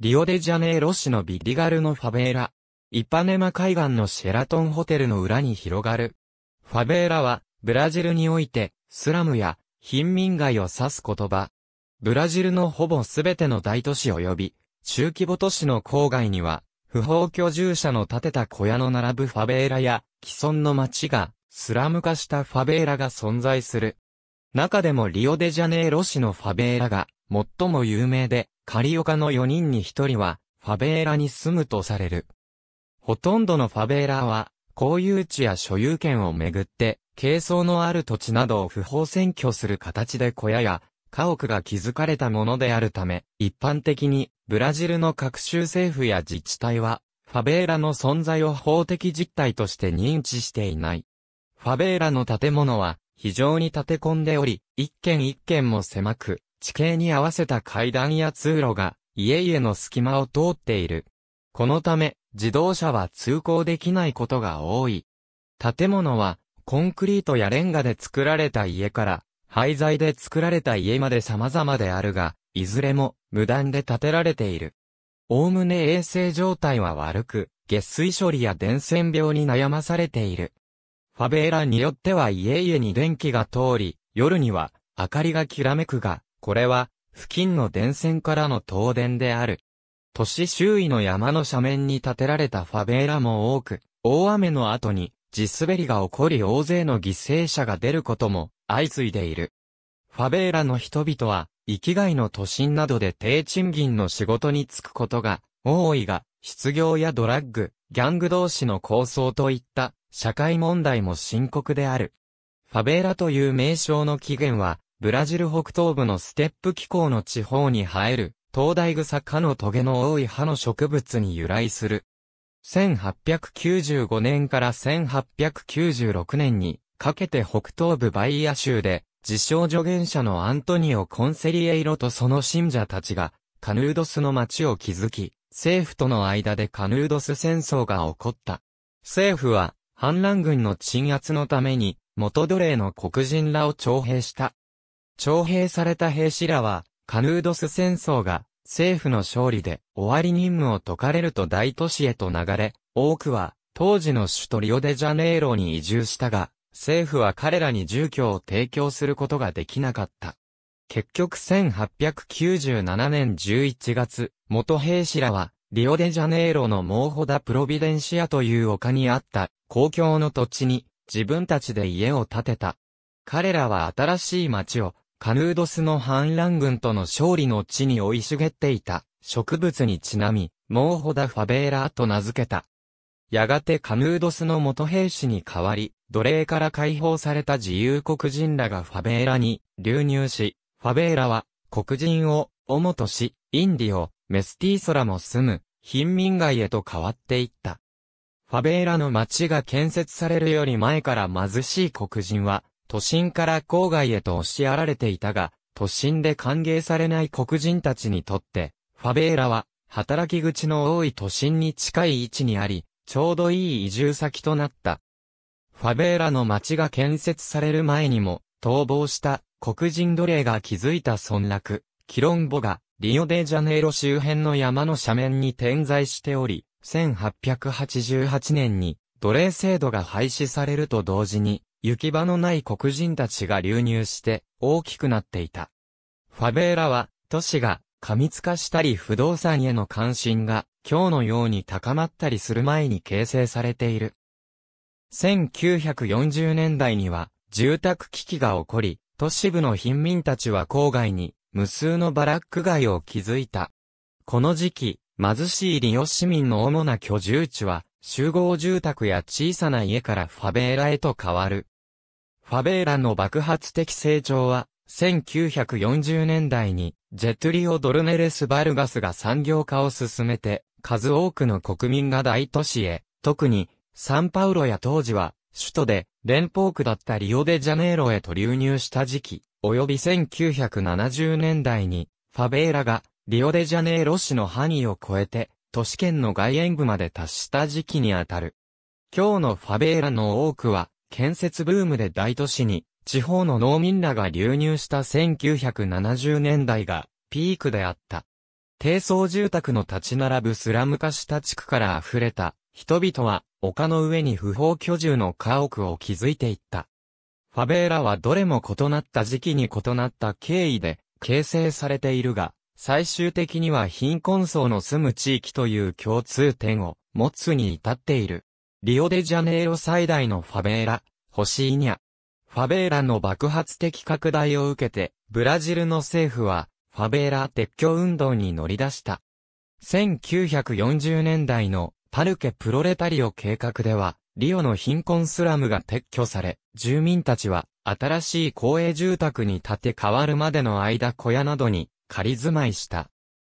リオデジャネイロ市のビディガルのファベーラ。イパネマ海岸のシェラトンホテルの裏に広がる。ファベーラは、ブラジルにおいて、スラムや、貧民街を指す言葉。ブラジルのほぼすべての大都市及び、中規模都市の郊外には、不法居住者の建てた小屋の並ぶファベーラや、既存の町が、スラム化したファベーラが存在する。中でもリオデジャネイロ市のファベーラが、最も有名で、カリオカの4人に1人は、ファベーラに住むとされる。ほとんどのファベーラは、公有地や所有権をめぐって、軽装のある土地などを不法占拠する形で小屋や、家屋が築かれたものであるため、一般的に、ブラジルの各州政府や自治体は、ファベーラの存在を法的実態として認知していない。ファベーラの建物は、非常に建て込んでおり、一軒一軒も狭く、地形に合わせた階段や通路が、家々の隙間を通っている。このため、自動車は通行できないことが多い。建物は、コンクリートやレンガで作られた家から、廃材で作られた家まで様々であるが、いずれも無断で建てられている。おおむね衛生状態は悪く、下水処理や伝染病に悩まされている。ファベーラによっては家々に電気が通り、夜には明かりがきらめくが、これは、付近の電線からの東電である。都市周囲の山の斜面に建てられたファベーラも多く、大雨の後に地滑りが起こり大勢の犠牲者が出ることも相次いでいる。ファベーラの人々は、生きがいの都心などで低賃金の仕事に就くことが多いが、失業やドラッグ、ギャング同士の抗争といった社会問題も深刻である。ファベーラという名称の起源は、ブラジル北東部のステップ気候の地方に生える、東大草科のトゲの多い葉の植物に由来する。1895年から1896年にかけて北東部バイヤ州で、自称助言者のアントニオ・コンセリエイロとその信者たちが、カヌードスの町を築き、政府との間でカヌードス戦争が起こった。政府は、反乱軍の鎮圧のために、元奴隷の黒人らを徴兵した。徴兵された兵士らは、カヌードス戦争が政府の勝利で終わり任務を解かれると大都市へと流れ、多くは当時の首都リオデジャネイロに移住したが、政府は彼らに住居を提供することができなかった。結局1897年11月、元兵士らは、リオデジャネイロのモーホダ・プロビデンシアという丘にあった公共の土地に自分たちで家を建てた。彼らは新しい町をカヌードスの反乱軍との勝利の地に生い茂っていた植物にちなみ、モーホダ・ファベーラーと名付けた。やがてカヌードスの元兵士に代わり、奴隷から解放された自由黒人らがファベーラに流入し、ファベーラは黒人を主とし、インディオ、メスティーソラも住む、貧民街へと変わっていった。ファベーラの町が建設されるより前から貧しい黒人は、都心から郊外へと押しやられていたが、都心で歓迎されない黒人たちにとって、ファベーラは、働き口の多い都心に近い位置にあり、ちょうどいい移住先となった。ファベーラの町が建設される前にも、逃亡した黒人奴隷が築いた村落、キロンボが、リオデジャネイロ周辺の山の斜面に点在しており、1888年に奴隷制度が廃止されると同時に、行き場のない黒人たちが流入して大きくなっていた。ファベーラは都市が過密化したり不動産への関心が今日のように高まったりする前に形成されている。1940年代には住宅危機が起こり、都市部の貧民たちは郊外に無数のバラック街を築いた。この時期、貧しいリオ市民の主な居住地は集合住宅や小さな家からファベーラへと変わる。ファベーラの爆発的成長は、1940年代に、ジェトリオ・ドルネレス・バルガスが産業化を進めて、数多くの国民が大都市へ、特に、サンパウロや当時は、首都で、連邦区だったリオデジャネイロへと流入した時期、及び1970年代に、ファベーラが、リオデジャネイロ市の範囲を超えて、都市圏の外縁部まで達した時期にあたる。今日のファベーラの多くは、建設ブームで大都市に、地方の農民らが流入した1970年代が、ピークであった。低層住宅の立ち並ぶスラム化した地区から溢れた、人々は、丘の上に不法居住の家屋を築いていった。ファベーラはどれも異なった時期に異なった経緯で形成されているが、最終的には貧困層の住む地域という共通点を持つに至っている。リオデジャネイロ最大のファベーラ、ホシーニャ。ファベーラの爆発的拡大を受けて、ブラジルの政府は、ファベーラ撤去運動に乗り出した。1940年代のタルケプロレタリオ計画では、リオの貧困スラムが撤去され、住民たちは新しい公営住宅に建て替わるまでの間小屋などに仮住まいした。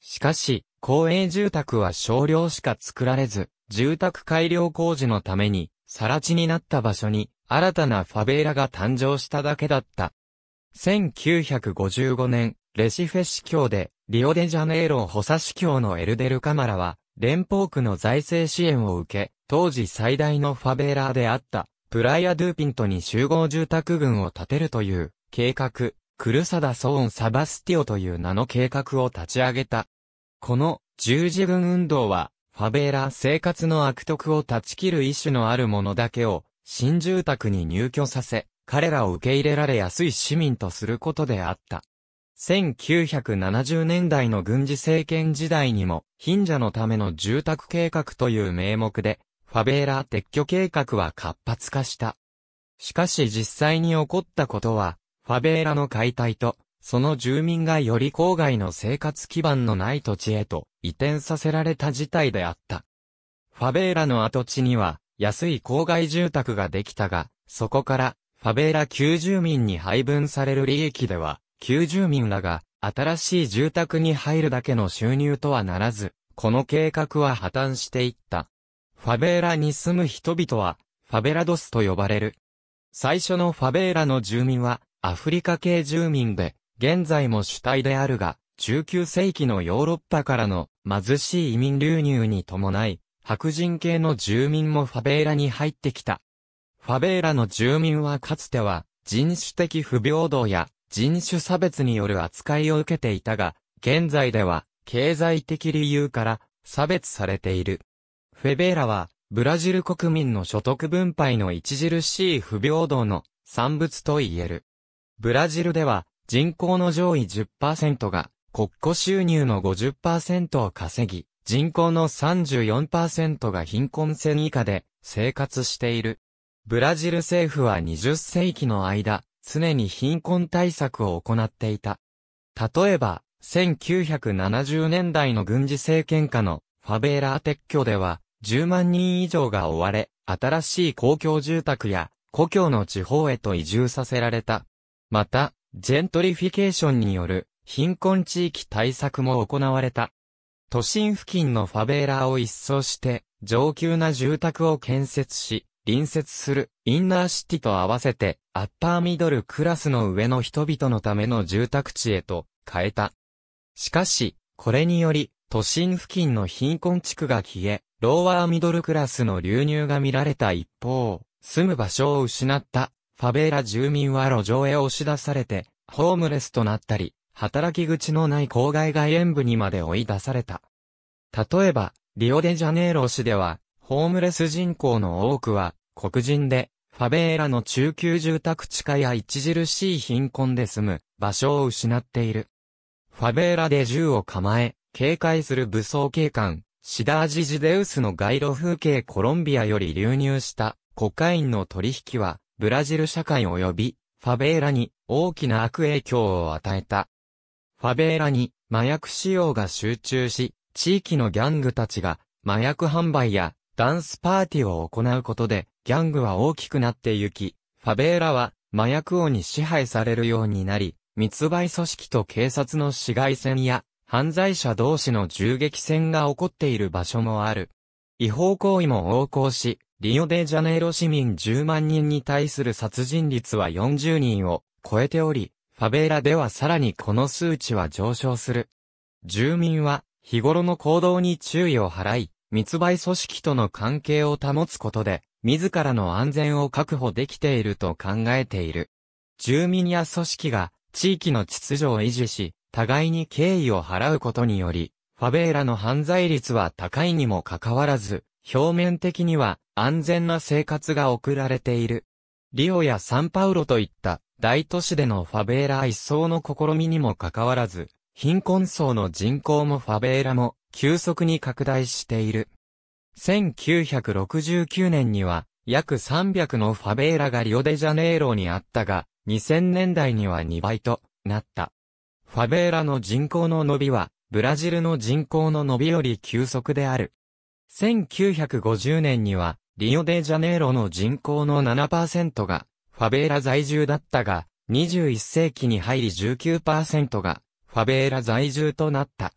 しかし、公営住宅は少量しか作られず、住宅改良工事のために、さら地になった場所に、新たなファベーラが誕生しただけだった。1955年、レシフェ市教で、リオデジャネイロ補佐市教のエルデルカマラは、連邦区の財政支援を受け、当時最大のファベーラであった、プライア・ドゥーピントに集合住宅群を建てるという、計画、クルサダ・ソーン・サバスティオという名の計画を立ち上げた。この、十字軍運動は、ファベーラ生活の悪徳を断ち切る意志のある者だけを、新住宅に入居させ、彼らを受け入れられやすい市民とすることであった。1970年代の軍事政権時代にも、貧者のための住宅計画という名目で、ファベーラ撤去計画は活発化した。しかし実際に起こったことは、ファベーラの解体と、その住民がより郊外の生活基盤のない土地へと移転させられた事態であった。ファベーラの跡地には、安い郊外住宅ができたが、そこから、ファベーラ旧住民に配分される利益では、旧住民らが、新しい住宅に入るだけの収入とはならず、この計画は破綻していった。ファベーラに住む人々は、ファベラドスと呼ばれる。最初のファベーラの住民は、アフリカ系住民で、現在も主体であるが、19世紀のヨーロッパからの貧しい移民流入に伴い、白人系の住民もファベーラに入ってきた。ファベーラの住民はかつては、人種的不平等や人種差別による扱いを受けていたが、現在では、経済的理由から差別されている。フェベーラは、ブラジル国民の所得分配の著しい不平等の産物と言える。ブラジルでは人口の上位10%が国庫収入の50%を稼ぎ、人口の34%が貧困線以下で生活している。ブラジル政府は20世紀の間、常に貧困対策を行っていた。例えば、1970年代の軍事政権下のファベーラー撤去では、10万人以上が追われ、新しい公共住宅や故郷の地方へと移住させられた。また、ジェントリフィケーションによる貧困地域対策も行われた。都心付近のファベーラを一掃して、上級な住宅を建設し、隣接するインナーシティと合わせて、アッパーミドルクラスの上の人々のための住宅地へと変えた。しかし、これにより、都心付近の貧困地区が消え、ローワーミドルクラスの流入が見られた一方、住む場所を失ったファベーラ住民は路上へ押し出されて、ホームレスとなったり、働き口のない郊外外縁部にまで追い出された。例えば、リオデジャネイロ市では、ホームレス人口の多くは、黒人で、ファベーラの中級住宅地下や著しい貧困で住む場所を失っている。ファベーラで銃を構え、警戒する武装警官、シダージ・ジデウスの街路風景コロンビアより流入したコカインの取引は、ブラジル社会及び、ファベーラに大きな悪影響を与えた。ファベーラに麻薬使用が集中し、地域のギャングたちが麻薬販売やダンスパーティーを行うことで、ギャングは大きくなってゆき、ファベーラは麻薬王に支配されるようになり、密売組織と警察の紫外戦や、犯罪者同士の銃撃戦が起こっている場所もある。違法行為も横行し、リオデジャネイロ市民10万人に対する殺人率は40人を超えており、ファベーラではさらにこの数値は上昇する。住民は日頃の行動に注意を払い、密売組織との関係を保つことで、自らの安全を確保できていると考えている。住民や組織が地域の秩序を維持し、互いに敬意を払うことにより、ファベーラの犯罪率は高いにもかかわらず、表面的には安全な生活が送られている。リオやサンパウロといった大都市でのファベーラ一層の試みにもかかわらず、貧困層の人口もファベーラも急速に拡大している。1969年には約300のファベーラがリオデジャネイロにあったが、2000年代には2倍となった。ファベーラの人口の伸びは、ブラジルの人口の伸びより急速である。1950年には、リオデジャネイロの人口の7%がファベーラ在住だったが、21世紀に入り19%がファベーラ在住となった。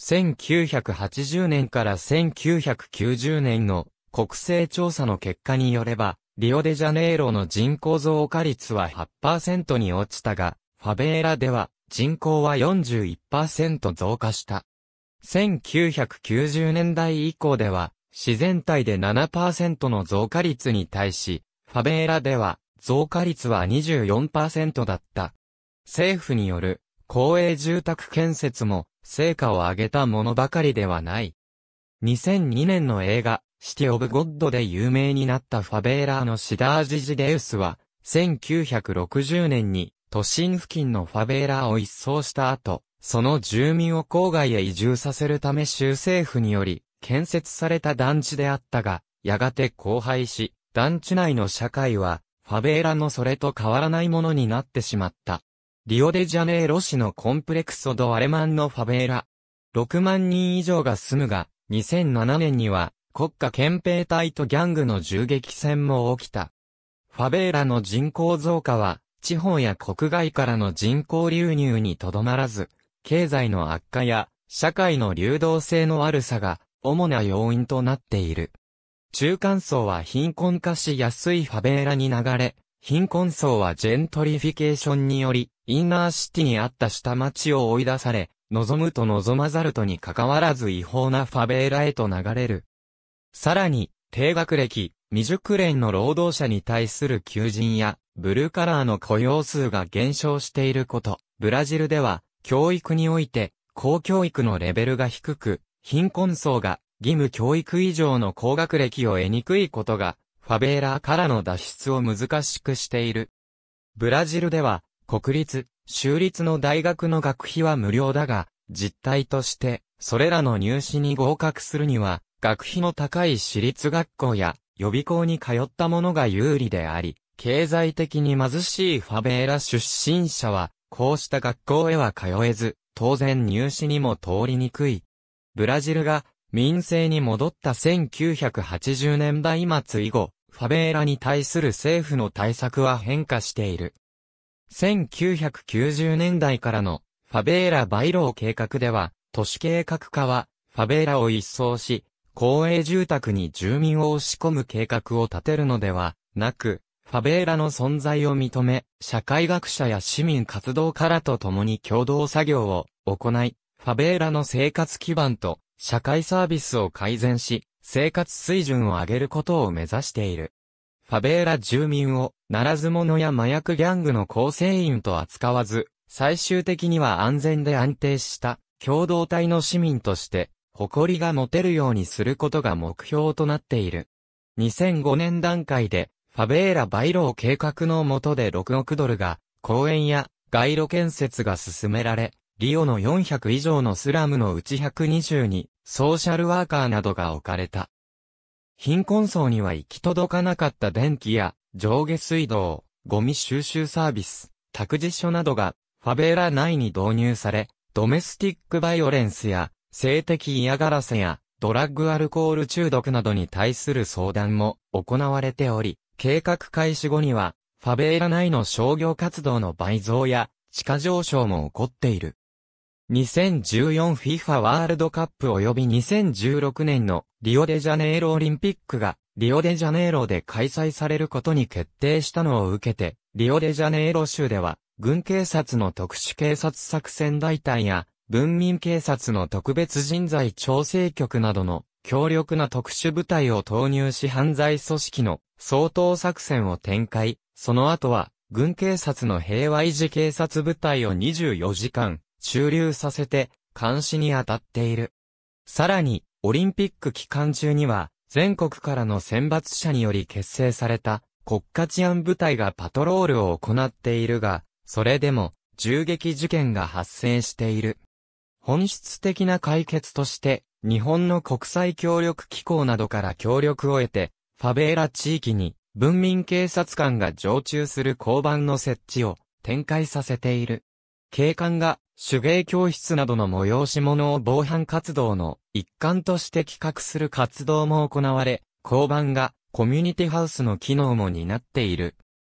1980年から1990年の国勢調査の結果によれば、リオデジャネイロの人口増加率は8%に落ちたが、ファベーラでは人口は41%増加した。1990年代以降では、自然体で7%の増加率に対し、ファベーラでは増加率は24%だった。政府による公営住宅建設も成果を上げたものばかりではない。2002年の映画、シティ・オブ・ゴッドで有名になったファベーラーのシダージジデウスは、1960年に都心付近のファベーラーを一掃した後、その住民を郊外へ移住させるため州政府により、建設された団地であったが、やがて荒廃し、団地内の社会は、ファベーラのそれと変わらないものになってしまった。リオデジャネイロ市のコンプレクソドアレマンのファベーラ。6万人以上が住むが、2007年には、国家憲兵隊とギャングの銃撃戦も起きた。ファベーラの人口増加は、地方や国外からの人口流入にとどまらず、経済の悪化や、社会の流動性の悪さが、主な要因となっている。中間層は貧困化しやすいファベーラに流れ、貧困層はジェントリフィケーションにより、インナーシティにあった下町を追い出され、望むと望まざるとに関わらず違法なファベーラへと流れる。さらに、低学歴、未熟練の労働者に対する求人や、ブルーカラーの雇用数が減少していること、ブラジルでは、教育において、公教育のレベルが低く、貧困層が義務教育以上の高学歴を得にくいことが、ファベーラーからの脱出を難しくしている。ブラジルでは、国立、州立の大学の学費は無料だが、実態として、それらの入試に合格するには、学費の高い私立学校や予備校に通った者が有利であり、経済的に貧しいファベーラ出身者は、こうした学校へは通えず、当然入試にも通りにくい。ブラジルが民政に戻った1980年代末以後、ファベーラに対する政府の対策は変化している。1990年代からのファベーラバイロー計画では、都市計画化はファベーラを一掃し、公営住宅に住民を押し込む計画を立てるのではなく、ファベーラの存在を認め、社会学者や市民活動家らと共に共同作業を行い、ファベーラの生活基盤と社会サービスを改善し、生活水準を上げることを目指している。ファベーラ住民を、ならず者や麻薬ギャングの構成員と扱わず、最終的には安全で安定した、共同体の市民として、誇りが持てるようにすることが目標となっている。2005年段階で、ファベーラバロー計画の下で6億ドルが、公園や街路建設が進められ、リオの400以上のスラムのうち120に、ソーシャルワーカーなどが置かれた。貧困層には行き届かなかった電気や、上下水道、ゴミ収集サービス、託児所などが、ファベーラ内に導入され、ドメスティックバイオレンスや、性的嫌がらせや、ドラッグアルコール中毒などに対する相談も行われており、計画開始後には、ファベーラ内の商業活動の倍増や、地価上昇も起こっている。2014 FIFA ワールドカップ及び2016年のリオデジャネイロオリンピックがリオデジャネイロで開催されることに決定したのを受けて、リオデジャネイロ州では軍警察の特殊警察作戦大隊や文民警察の特別人材調整局などの強力な特殊部隊を投入し犯罪組織の相当作戦を展開、その後は軍警察の平和維持警察部隊を24時間駐留させて、監視に当たっている。さらに、オリンピック期間中には、全国からの選抜者により結成された、国家治安部隊がパトロールを行っているが、それでも、銃撃事件が発生している。本質的な解決として、日本の国際協力機構などから協力を得て、ファベーラ地域に、文民警察官が常駐する交番の設置を展開させている。警官が手芸教室などの催し物を防犯活動の一環として企画する活動も行われ、交番がコミュニティハウスの機能も担っている。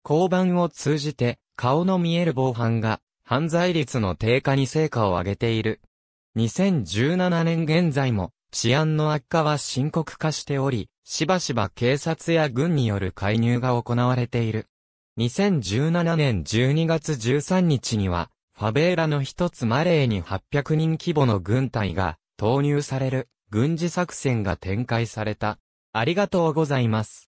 交番を通じて顔の見える防犯が犯罪率の低下に成果を上げている。2017年現在も治安の悪化は深刻化しており、しばしば警察や軍による介入が行われている。2017年12月13日には、ファベーラの一つマレーに800人規模の軍隊が投入される軍事作戦が展開された。ありがとうございます。